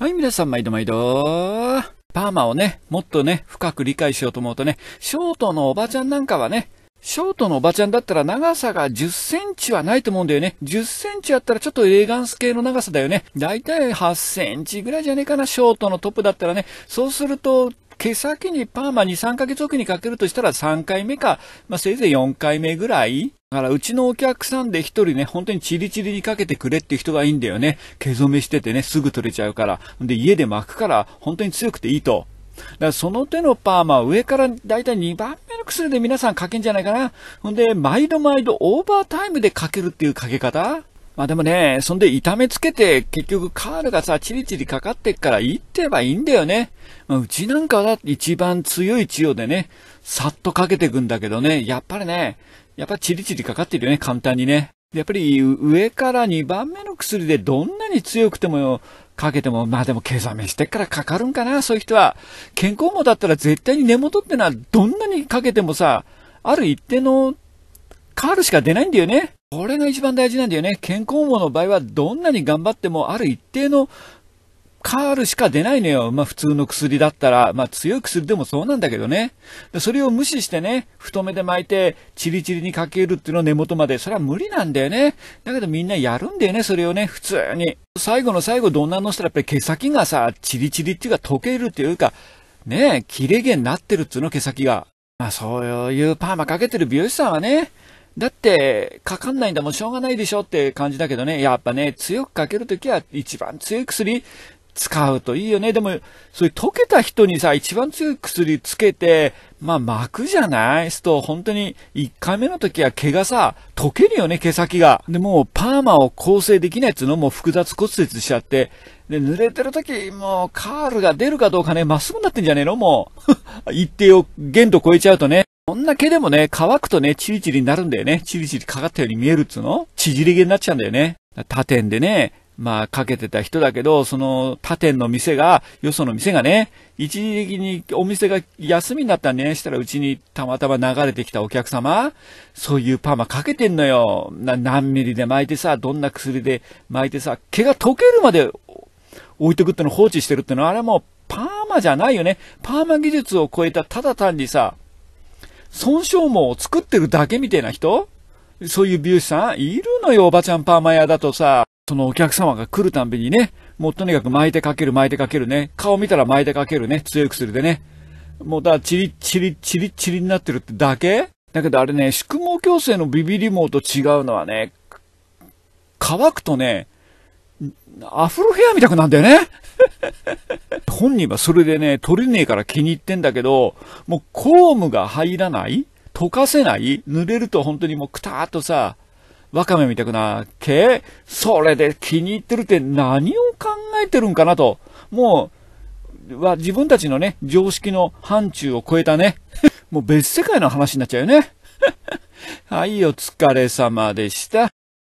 はい、皆さん、毎度毎度。パーマをね、もっとね、深く理解しようと思うとね、ショートのおばちゃんなんかはね、ショートのおばちゃんだったら長さが10センチはないと思うんだよね。10センチあったらちょっとエレガンス系の長さだよね。だいたい8センチぐらいじゃねえかな、ショートのトップだったらね。そうすると、毛先にパーマ2、3ヶ月おきにかけるとしたら3回目か、まあ、せいぜい4回目ぐらいだから、うちのお客さんで一人ね、本当にチリチリにかけてくれっていう人がいいんだよね。毛染めしててね、すぐ取れちゃうから。で、家で巻くから、本当に強くていいと。だからその手のパーマは上からだいたい2番目の薬で皆さんかけんじゃないかな。ほんで、毎度毎度オーバータイムでかけるっていうかけ方まあでもね、そんで痛めつけて、結局カールがさ、チリチリかかってっから行ってればいいんだよね。まあ、うちなんかは一番強い治療でね、さっとかけてくんだけどね、やっぱりね、やっぱチリチリかかってるよね、簡単にね。やっぱり上から2番目の薬でどんなに強くてもよ、かけても、まあでも計算めしてからかかるんかな、そういう人は。健康網だったら絶対に根元ってのはどんなにかけてもさ、ある一定のカールしか出ないんだよね。これが一番大事なんだよね。健康網の場合はどんなに頑張ってもある一定のカールしか出ないのよ。まあ普通の薬だったら、まあ強い薬でもそうなんだけどね。それを無視してね、太めで巻いて、チリチリにかけるっていうのを根元まで、それは無理なんだよね。だけどみんなやるんだよね、それをね、普通に。最後の最後どんなのしたらやっぱり毛先がさ、チリチリっていうか溶けるっていうか、ねえ、切れ毛になってるっつうの、毛先が。まあそういうパーマかけてる美容師さんはね、だって、かかんないんだもん、しょうがないでしょって感じだけどね、やっぱね、強くかけるときは一番強い薬使うといいよね。でも、そういう溶けた人にさ、一番強い薬つけて、まあ巻くじゃないすと、本当に1回目の時は毛がさ、溶けるよね、毛先が。で、もうパーマを構成できないっつうのも複雑骨折しちゃって、で、濡れてる時、もうカールが出るかどうかね、まっすぐになってんじゃねえのもう、一定を限度超えちゃうとね。こんな毛でもね、乾くとね、チリチリになるんだよね。チリチリかかったように見えるっつうの縮れ毛になっちゃうんだよね。他店でね、まあ、かけてた人だけど、その他店の店が、よその店がね、一時的にお店が休みになったんでね、したらうちにたまたま流れてきたお客様、そういうパーマかけてんのよ。何ミリで巻いてさ、どんな薬で巻いてさ、毛が溶けるまで置いとくっての放置してるってのは、あれはもうパーマじゃないよね。パーマ技術を超えたただ単にさ、損傷網を作ってるだけみたいな人そういう美容師さんいるのよ、おばちゃんパーマ屋だとさ、そのお客様が来るたんびにね、もうとにかく巻いてかける巻いてかけるね、顔見たら巻いてかけるね、強い薬でね。もうだからチリチリチリチリになってるってだけだけどあれね、宿毛矯正のビビリ毛と違うのはね、乾くとね、アフロヘアみたくなんだよね。本人はそれでね、取れねえから気に入ってんだけど、もうコームが入らない溶かせない濡れると本当にもうくたーっとさ、わかめみたくなけそれで気に入ってるって何を考えてるんかなと。もう、は自分たちのね、常識の範疇を超えたね。もう別世界の話になっちゃうよね。はい、お疲れ様でした。